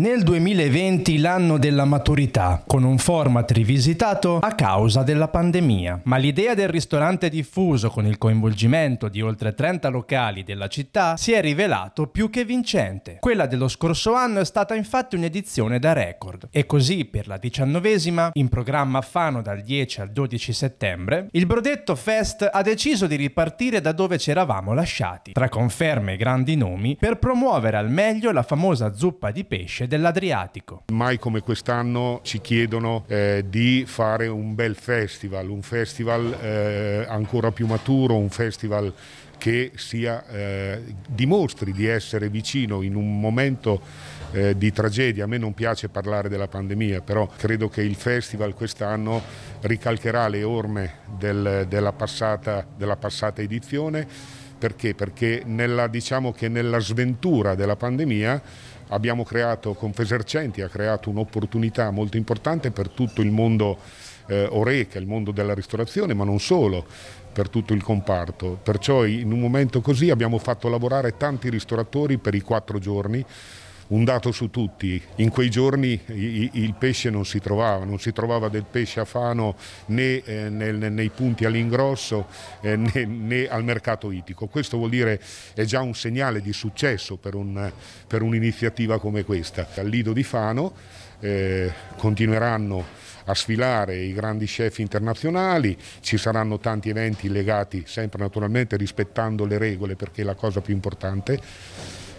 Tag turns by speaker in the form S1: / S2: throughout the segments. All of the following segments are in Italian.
S1: Nel 2020 l'anno della maturità, con un format rivisitato a causa della pandemia. Ma l'idea del ristorante diffuso con il coinvolgimento di oltre 30 locali della città si è rivelato più che vincente. Quella dello scorso anno è stata infatti un'edizione da record. E così per la diciannovesima, in programma a Fano dal 10 al 12 settembre, il Brodetto Fest ha deciso di ripartire da dove ci eravamo lasciati, tra conferme e grandi nomi, per promuovere al meglio la famosa
S2: zuppa di pesce dell'Adriatico. Mai come quest'anno ci chiedono eh, di fare un bel festival, un festival eh, ancora più maturo, un festival che sia, eh, dimostri di essere vicino in un momento eh, di tragedia. A me non piace parlare della pandemia, però credo che il festival quest'anno ricalcherà le orme del, della, passata, della passata edizione perché? Perché nella, diciamo nella sventura della pandemia abbiamo creato, Confesercenti ha creato un'opportunità molto importante per tutto il mondo eh, Oreca, il mondo della ristorazione, ma non solo, per tutto il comparto. Perciò in un momento così abbiamo fatto lavorare tanti ristoratori per i quattro giorni un dato su tutti, in quei giorni il pesce non si trovava, non si trovava del pesce a Fano né eh, nei punti all'ingrosso eh, né, al mercato itico. Questo vuol dire è già un segnale di successo per, un'iniziativa come questa. Al Lido di Fano eh, continueranno a sfilare i grandi chef internazionali, ci saranno tanti eventi legati sempre naturalmente rispettando le regole perché è la cosa più importante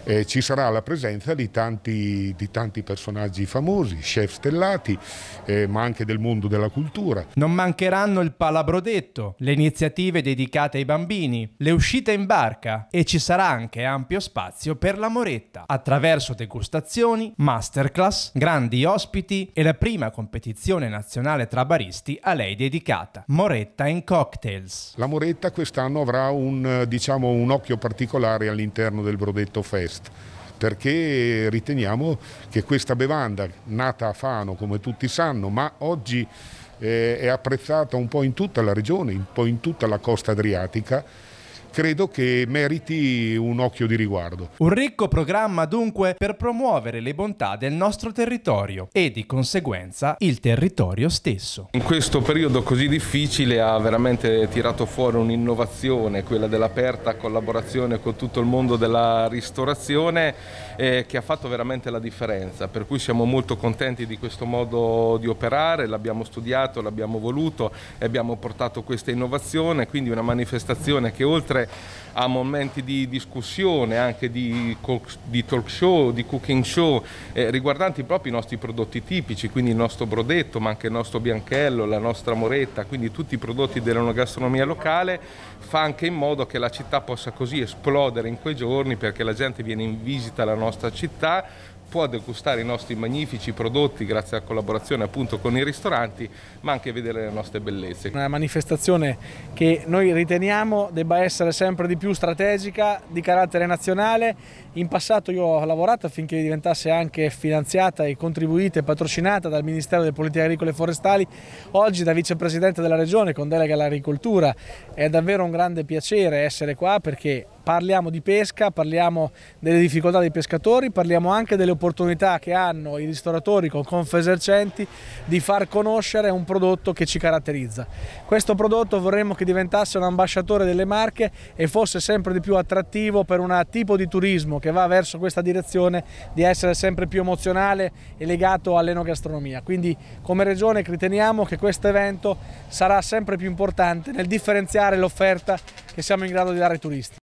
S2: eh, ci sarà la presenza di tanti, di tanti personaggi famosi, chef stellati, eh, ma anche del mondo della cultura.
S1: Non mancheranno il palabrodetto, le iniziative dedicate ai bambini, le uscite in barca e ci sarà anche ampio spazio per la moretta, attraverso degustazioni, masterclass, grandi ospiti e la prima competizione nazionale tra baristi a lei dedicata, Moretta in Cocktails.
S2: La Moretta quest'anno avrà un, eh, diciamo, un occhio particolare all'interno del Brodetto Fest Fest perché riteniamo che questa bevanda nata a Fano come tutti sanno ma oggi eh, è apprezzata un po' in tutta la regione, un po' in tutta la costa adriatica credo che meriti un occhio di riguardo.
S1: Un ricco programma dunque per promuovere le bontà del nostro territorio e di conseguenza il territorio stesso.
S3: In questo periodo così difficile ha veramente tirato fuori un'innovazione, quella dell'aperta collaborazione con tutto il mondo della ristorazione eh, che ha fatto veramente la differenza, per cui siamo molto contenti di questo modo di operare, l'abbiamo studiato, l'abbiamo voluto e abbiamo portato questa innovazione, quindi una manifestazione che oltre partecipare a momenti di discussione, anche di, di talk show, di cooking show, eh, riguardanti proprio i nostri prodotti tipici, quindi il nostro brodetto, ma anche il nostro bianchello, la nostra moretta, quindi tutti i prodotti dell'enogastronomia locale, fa anche in modo che la città possa così esplodere in quei giorni perché la gente viene in visita alla nostra città può degustare i nostri magnifici prodotti grazie alla collaborazione appunto con i ristoranti, ma anche vedere le nostre bellezze.
S4: Una manifestazione che noi riteniamo debba essere sempre di più strategica, di carattere nazionale. In passato io ho lavorato affinché diventasse anche finanziata e contribuita e patrocinata dal Ministero delle Politiche Agricole e Forestali, oggi da Vicepresidente della Regione con delega all'agricoltura. È davvero un grande piacere essere qua perché parliamo di pesca, parliamo delle difficoltà dei pescatori, parliamo anche delle opportunità che hanno i ristoratori con Confesercenti di far conoscere un prodotto che ci caratterizza. Questo prodotto vorremmo che diventasse un ambasciatore delle marche e fosse sempre di più attrattivo per un tipo di turismo che va verso questa direzione di essere sempre più emozionale e legato all'enogastronomia. Quindi come regione riteniamo che questo evento sarà sempre più importante nel differenziare l'offerta che siamo in grado di dare ai turisti.